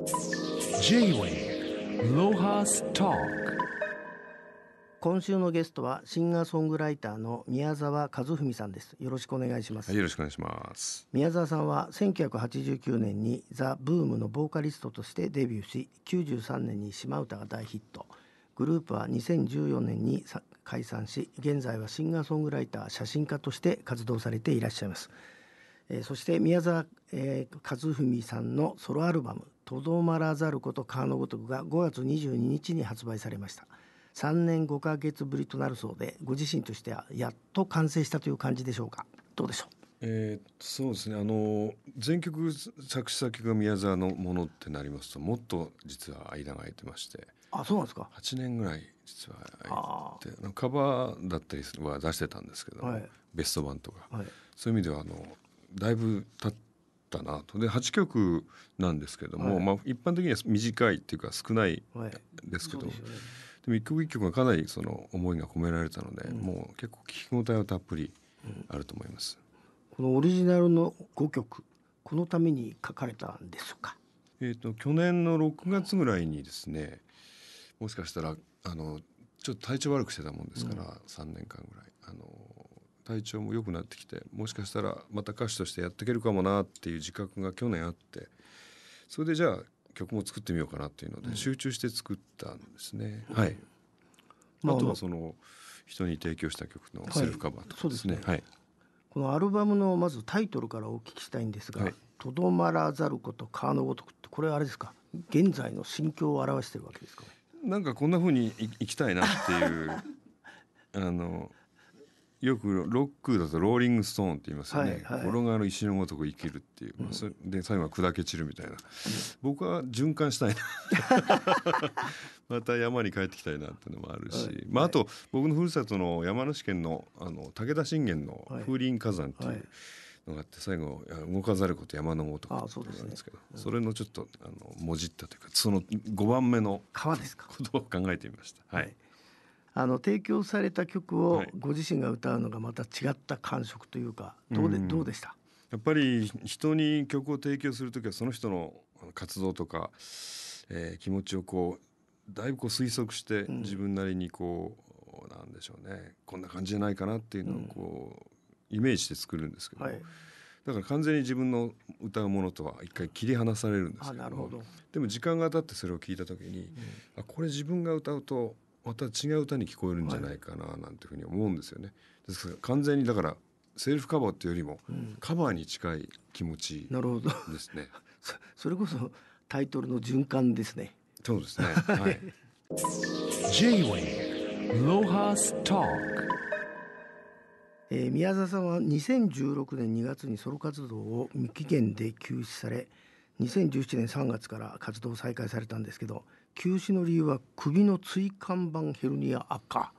今週のゲストはシンガーソングライターの宮沢和文さんですよろしくお願いします、はい、よろしくお願いします宮沢さんは1989年にザ・ブームのボーカリストとしてデビューし93年に島唄が大ヒットグループは2014年に解散し現在はシンガーソングライター写真家として活動されていらっしゃいますえー、そして宮沢、えー、和文さんのソロアルバムとどまらざること川のごとくが5月22日に発売されました3年5ヶ月ぶりとなるそうでご自身としてはやっと完成したという感じでしょうかどうでしょうえー、そうですねあの全曲作詞作曲が宮沢のものってなりますともっと実は間が空いてましてあそうなんですか8年ぐらい実は空いてカバーだったりは出してたんですけど、はい、ベスト版とか、はい、そういう意味ではあのだいぶ経ってたなとで8曲なんですけども、はい、まあ、一般的には短いっていうか少ないですけど、はい、でも一曲一曲がかなりその思いが込められたので、うん、もう結構聞き応えはたっぷりあると思います、うん、このオリジナルの5曲このために書かれたんでしょうか、えーと、と去年の6月ぐらいにですねもしかしたらあのちょっと体調悪くしてたもんですから、うん、3年間ぐらいあの体調も良くなってきてもしかしたらまた歌手としてやっていけるかもなっていう自覚が去年あってそれでじゃあ曲も作ってみようかなっていうので、集中して作ったんですね。はい、まあ、あとはその人に提供した曲のセルフカバーとかですね。はい、ねはい、このアルバムのまずタイトルからお聞きしたいんですが「と、ど、まらざること川のごとく」ってこれあれですか現在の心境を表してるわけですか、なんかこんなふうにいい きたいなっていうあのよくロックだとローリングストーンって言いますよね、はいはい、転がる石のごとく生きるっていう、うん、で最後は砕け散るみたいな、うん、僕は循環したいな また山に帰ってきたいなっていうのもあるし、はい、まあ、あと僕のふるさとの山梨県のあの武田信玄の風林火山っていう、のがあって最後「動かざること山のごとく」ってなんですけど、うん、それのちょっとあのもじったというかその5番目の川ですかことを考えてみました。はいあの提供された曲をご自身が歌うのがまた違った感触というかどうで,、どうでしたやっぱり人に曲を提供する時はその人の活動とか、えー、気持ちをこうだいぶこう推測して自分なりにこう、うん、なんでしょうねこんな感じじゃないかなっていうのをこう、イメージで作るんですけど、はい、だから完全に自分の歌うものとは一回切り離されるんですけどでも時間が経ってそれを聞いた時に、うん、あこれ自分が歌うとまた違う歌に聞こえるんじゃないかななんていうふうに思うんですよね。ですから完全にだからセルフカバーというよりもカバーに近い気持ちですね。そそれこそタイトルの循環ですね。そうですね。はい。J-Way ロハストーえー、宮沢さんは2016年2月にソロ活動を無期限で休止され2017年3月から活動を再開されたんですけど休止の理由は首の椎間板ヘルニア悪化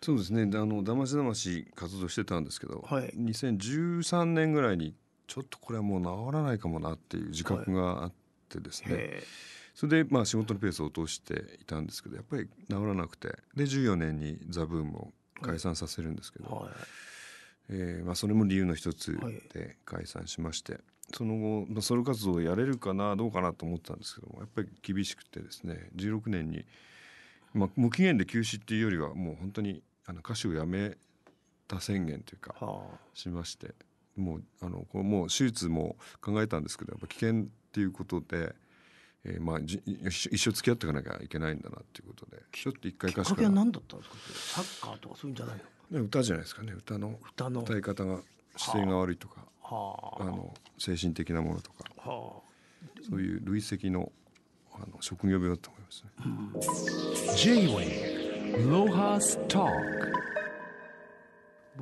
そうですねあのだましだまし活動してたんですけど、はい、2013年ぐらいにちょっとこれはもう治らないかもなっていう自覚があってですね、はい、それでまあ仕事のペースを落としていたんですけどやっぱり治らなくてで14年に「ザ・ブームを解散させるんですけど、はい、えー、まあ、それも理由の一つで解散しまして。その後、まあ、ソロ活動をやれるかなどうかなと思ってたんですけどもやっぱり厳しくてですね16年に、まあ、無期限で休止っていうよりはもう本当にあの歌手を辞めた宣言というか、しましてもうあのこもう手術も考えたんですけどやっぱ危険っていうことで。えー、まあじ一生付き合っていかなきゃいけないんだなっていうことでちょっと一回歌手からきっかけは何だったんですかサッカーとかんじゃない歌じゃないですかね歌の歌の歌い方が姿勢が悪いとかあ、の精神的なものとか、そういう累積のあの職業病だと思いますね。うん、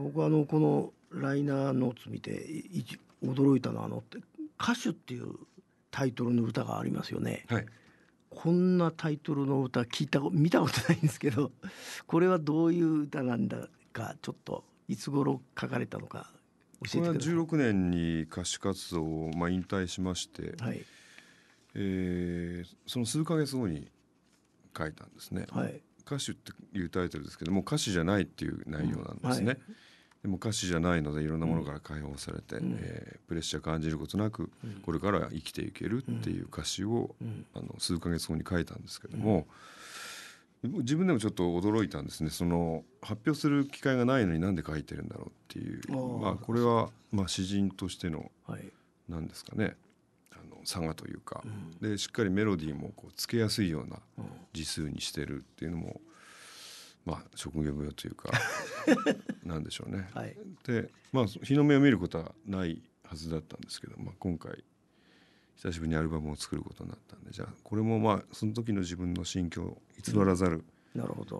僕はあのこのライナーノーツ見て驚いたのはあの歌手っていうタイトルの歌がありますよね。はい、こんなタイトルの歌聞いた見たことないんですけどこれはどういう歌なんだかちょっといつ頃書かれたのかこれは16年に歌手活動をまあ引退しまして、はい、えー、その数か月後に書いたんですね、はい、歌手っていうタイトルですけども歌詞じゃないっていう内容なんですね、うんはい、でも歌詞じゃないのでいろんなものから解放されて、うん、えー、プレッシャー感じることなく、これから生きていけるっていう歌詞を、うん、あの数か月後に書いたんですけども、自分でもちょっと驚いたんですねその発表する機会がないのになんで書いてるんだろうっていうまあ、これはま詩人としての何ですかね、あの差がというか、うん、でしっかりメロディーもこうつけやすいような字数にしてるっていうのも、まあ、職業病というか なんでしょうね。はい、で、まあ、日の目を見ることはないはずだったんですけど、まあ、今回久しぶりにアルバムを作ることになったんでじゃあこれもまあその時の自分の心境偽らざる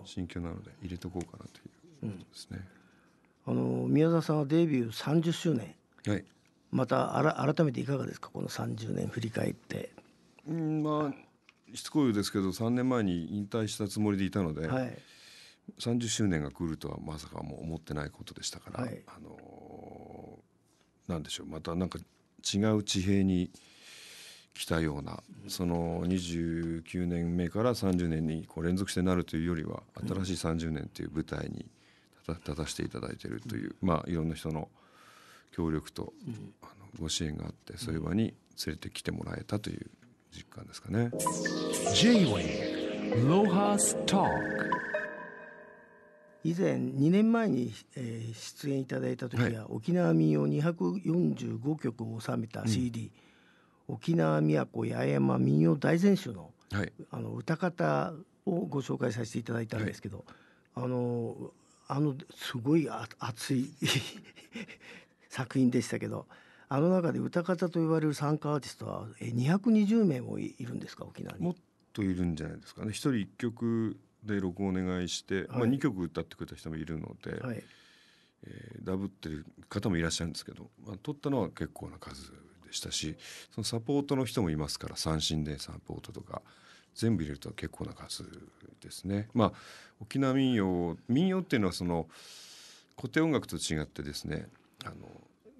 心境なので入れとこうかなということですね。うん、あの宮沢さんはデビュー30周年、はい、またあら改めていかがですかこの30年振り返って。うんまあしつこいですけど3年前に引退したつもりでいたので、はい、30周年が来るとはまさかもう思ってないことでしたから、はい、あのー、なんでしょうまたなんか違う地平に。きたようなその29年目から30年にこう連続してなるというよりは新しい30年という舞台に立たせていただいているという、まあ、いろんな人の協力と、あのご支援があってそういう場に連れてきてもらえたという実感ですかね。以前2年前に、えー、出演いただいた時は、沖縄民謡245曲を収めた CD、沖縄都八重山民謡大全集の,、はい、あの歌方をご紹介させていただいたんですけど、はい、あのあのすごい熱い 作品でしたけどあの中で歌方と呼ばれる参加アーティストは220名もいるんですか沖縄に。もっといるんじゃないですかね一人一曲で録音お願いして、はい、まあ、2曲歌ってくれた人もいるので、はい、えー、ダブってる方もいらっしゃるんですけど、まあ、撮ったのは結構な数でしたしそのサポートの人もいますから三振でサポートとか全部入れると結構な数ですね。まあ、沖縄民謡民謡っていうのはその古典音楽と違ってですねあの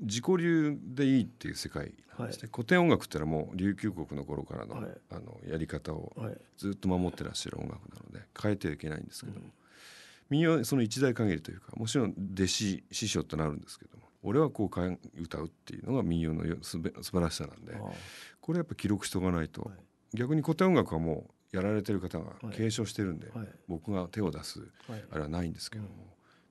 自己流でいいっていう世界なんですね、はい、古典音楽ってのはもう琉球国の頃からのはい、あのやり方をずっと守ってらっしゃる音楽なので変えてはいけないんですけども、うん、民謡その一代限りというかもちろん弟子師匠ってなるんですけども俺はこう歌うっていうのが民謡のすべ素晴らしさなんでこれやっぱ記録しておかないと、はい、逆に古典音楽はもうやられてる方が継承してるんで、はい、僕が手を出す、あれはないんですけども、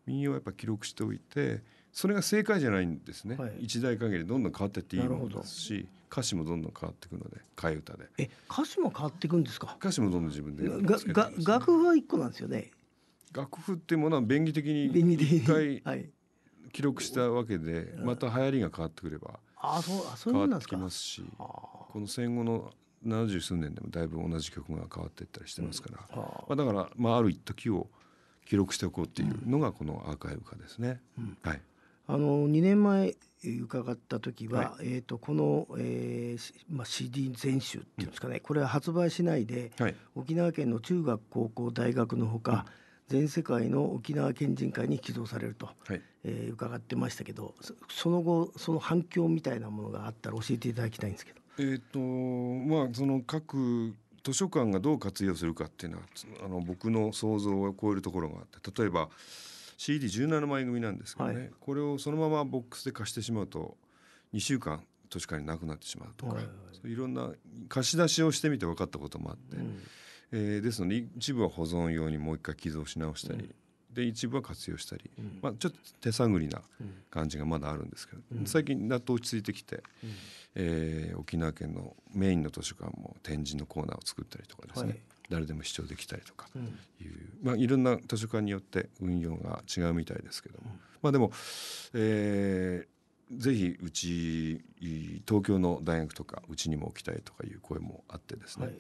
うん、民謡はやっぱ記録しておいてそれが正解じゃないんですね、一代限りどんどん変わっていっていいものですし歌詞もどんどん変わっていくので替え歌でえ歌詞も変わっていくんですか歌詞もどんどん自分でがが楽譜は一個なんですよね楽譜っていうものは便宜的に一回記録したわけでまた流行りが変わってくれば変わってきますしこの戦後の70数年でもだいぶ同じ曲が変わっていったりしてますから、まあ、だから、まあ、ある時を記録しておこうっていうのがこのアーカイブ化ですね。はい、あの2年前伺った時は、はい、えー、とこの、えーまあ、CD 全集っていうんですかね、うん、これは発売しないで、はい、沖縄県の中学高校大学のほか、うん全世界の沖縄県人会に寄贈されると、はい、えー、伺ってましたけどその後その反響みたいなものがあったら教えていただきたいんですけど。えーとまあ、その各図書館がどう活用するかっていうのはあの僕の想像を超えるところがあって例えば CD17 枚組なんですけどね、はい、これをそのままボックスで貸してしまうと2週間図書館になくなってしまうとか、はいはい、いろんな貸し出しをしてみて分かったこともあって。うんえー、ですので一部は保存用にもう一回寄贈し直したり、うん、で一部は活用したり、うん、まあ、ちょっと手探りな感じがまだあるんですけど、うん、最近だと落ち着いてきて、うん、えー、沖縄県のメインの図書館も展示のコーナーを作ったりとかですね、はい、誰でも視聴できたりとかいう、まあ、いろんな図書館によって運用が違うみたいですけども、まあでも、えー、ぜひうち東京の大学とかうちにも置きたいとかいう声もあってですね、はい、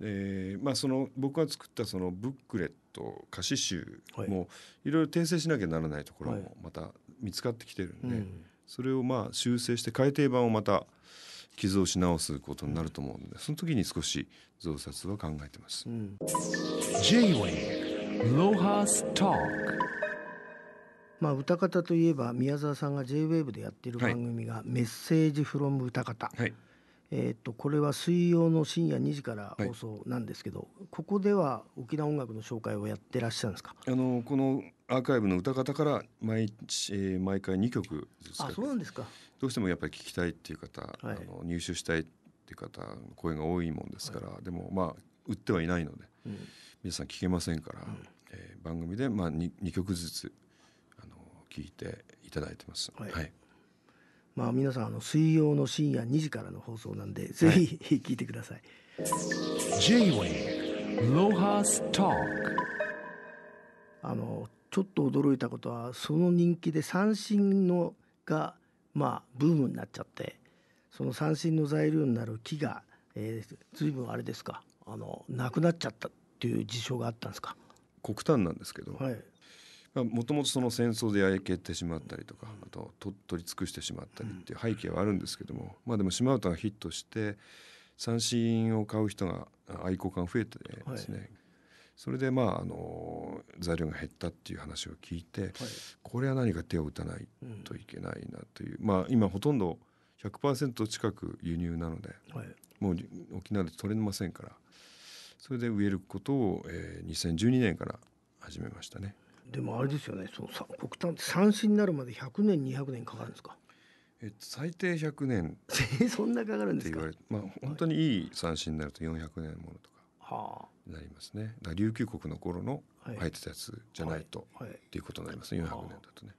えーまあ、その僕が作ったそのブックレット歌詞集もいろいろ訂正しなきゃならないところもまた見つかってきてるんで、はい、それをまあ修正して改訂版をまた寄贈し直すことになると思うんでその時に少し増刷は考えてます。うん、まあ、歌方といえば宮沢さんが J-WAVE でやってる番組が「メッセージフロム歌方」はいえー、とこれは水曜の深夜2時から放送なんですけど、はい、ここでは沖縄音楽の紹介をやってらっしゃるんですかあのこのアーカイブの歌方から毎,、えー、毎回2曲ずつあそうなんですかどうしてもやっぱり聴きたいっていう方、はい、あの入手したいっていう方の声が多いもんですから、はい、でもまあ売ってはいないので、うん、皆さん聴けませんから、うん、えー、番組でまあ 2, 2曲ずつあの聴いていただいてます。はいまあ、皆さんあの水曜の深夜2時からの放送なんで、ぜひ聞いてください。あのちょっと驚いたことはその人気で三振のがまあブームになっちゃってその三振の材料になる木が、えー、随分あれですかあのなくなっちゃったっていう事象があったんですか。国端なんですけど、はい、もともとその戦争で焼けてしまったりとかあと取り尽くしてしまったりっていう背景はあるんですけども、まあでも島唄がヒットして三振を買う人が愛好家が増えてですね、はい、それでまああの材料が減ったっていう話を聞いて、はい、これは何か手を打たないといけないなという、うん、まあ今ほとんど100%近く輸入なので、はい、もう沖縄で取れませんからそれで植えることを、え2012年から始めましたね。でもあれですよねそうさ国産三振になるまで100年200年かかるんですかえ最低100年 そんなかかるんですかまあ本当にいい三振になると400年ものとかになりますね、はあ、琉球国の頃の入ってたやつじゃないと、はい、っていうことになりますね400年だとね。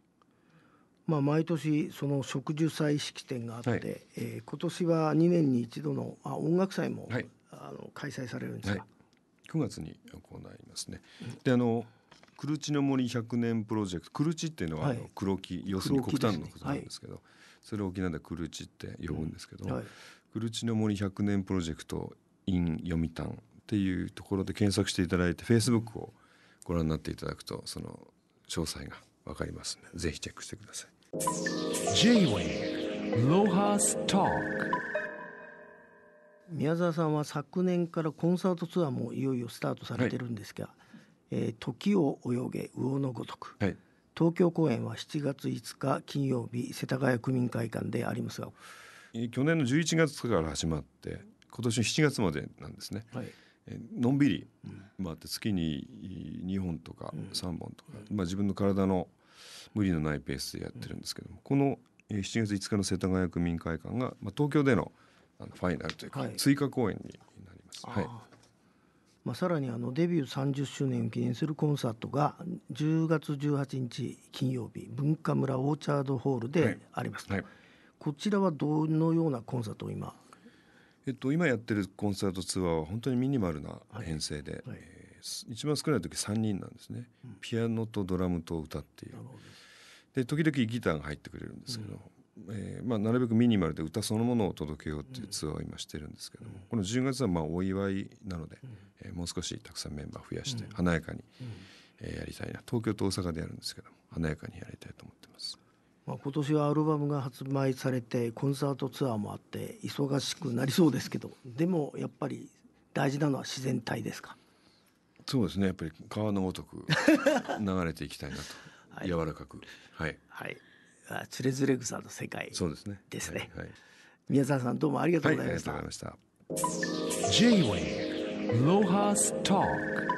まあ、毎年その植樹祭式典があって、はい、えー、今年は2年に一度のあ音楽祭も、はい、あの開催されるんですか、はい、9月に行いますね。であのクルチの森百年プロジェクトクルチっていうのは黒木、はい、要するに黒炭のことなんですけど、ねはい、それを沖縄でクルチって呼ぶんですけど、うんはい、クルチの森100年プロジェクト in 読谷っていうところで検索していただいてフェイスブックをご覧になっていただくとその詳細がわかりますのでぜひチェックしてください。j w a ロハスト宮沢さんは昨年からコンサートツアーもいよいよスタートされてるんですが、えー、時を泳げ魚のごとく、はい、東京公演は7月5日金曜日世田谷区民会館でありますが、えー、去年の11月から始まって今年の7月までなんですね、はいえー、のんびり回って月に2本とか3本とか、うん、まあ、自分の体の無理のないペースでやってるんですけども、うん、この7月5日の世田谷区民会館が、まあ、東京でのあのファイナルというか、はい、追加公演になります。はいまあ、さらにあのデビュー30周年を記念するコンサートが10月18日金曜日文化村オーチャードホールであります、はいはい、こちらはどのようなコンサートを今、えっと、今やってるコンサートツアーは本当にミニマルな編成で、はい、えー、一番少ない時3人なんですね、うん、ピアノとドラムと歌っていうで時々ギターが入ってくれるんですけど、うんえーまあ、なるべくミニマルで歌そのものを届けようっていうツアーを今してるんですけども、この10月はまあお祝いなので、うえもう少したくさんメンバー増やして華やかに、うえやりたいな東京と大阪でやるんですけども華やかにやりたいと思ってます。まあ、今年はアルバムが発売されてコンサートツアーもあって忙しくなりそうですけどでもやっぱり大事なのは自然体ですかそうですねやっぱり川のごとく流れていきたいなと、はい、柔らかくはい、はいつれづれ草の世界ですね。そうですね。ですね。はい、宮沢さんどうもありがとうございました。はい、ありがとうございました。J-Way ロハーストーク。